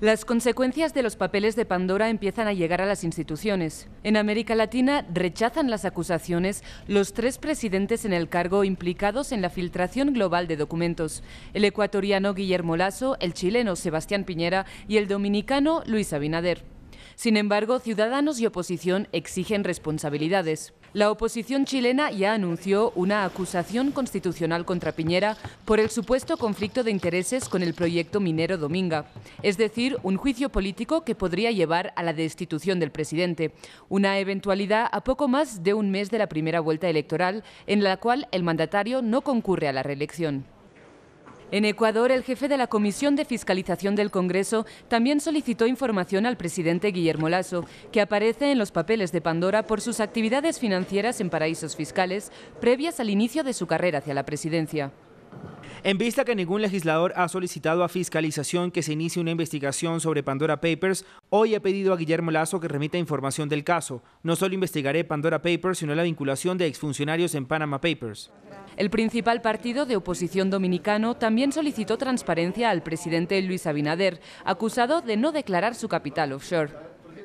Las consecuencias de los papeles de Pandora empiezan a llegar a las instituciones. En América Latina rechazan las acusaciones los tres presidentes en el cargo implicados en la filtración global de documentos, el ecuatoriano Guillermo Lasso, el chileno Sebastián Piñera y el dominicano Luis Abinader. Sin embargo, ciudadanos y oposición exigen responsabilidades. La oposición chilena ya anunció una acusación constitucional contra Piñera por el supuesto conflicto de intereses con el proyecto minero Dominga, es decir, un juicio político que podría llevar a la destitución del presidente, una eventualidad a poco más de un mes de la primera vuelta electoral en la cual el mandatario no concurre a la reelección. En Ecuador, el jefe de la Comisión de Fiscalización del Congreso también solicitó información al presidente Guillermo Lasso, que aparece en los papeles de Pandora por sus actividades financieras en paraísos fiscales previas al inicio de su carrera hacia la presidencia. En vista que ningún legislador ha solicitado a fiscalización que se inicie una investigación sobre Pandora Papers, hoy he pedido a Guillermo Lazo que remita información del caso. No solo investigaré Pandora Papers, sino la vinculación de exfuncionarios en Panama Papers. El principal partido de oposición dominicano también solicitó transparencia al presidente Luis Abinader, acusado de no declarar su capital offshore.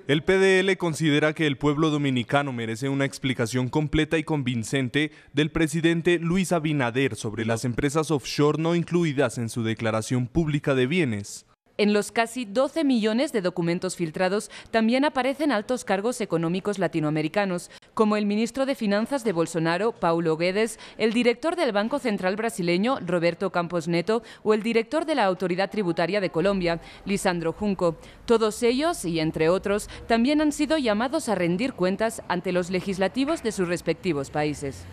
El PDL considera que el pueblo dominicano merece una explicación completa y convincente del presidente Luis Abinader sobre las empresas offshore no incluidas en su declaración pública de bienes. En los casi 12 millones de documentos filtrados también aparecen altos cargos económicos latinoamericanos, como el ministro de Finanzas de Bolsonaro, Paulo Guedes, el director del Banco Central brasileño, Roberto Campos Neto, o el director de la Autoridad Tributaria de Colombia, Lisandro Junco. Todos ellos, y entre otros, también han sido llamados a rendir cuentas ante los legislativos de sus respectivos países.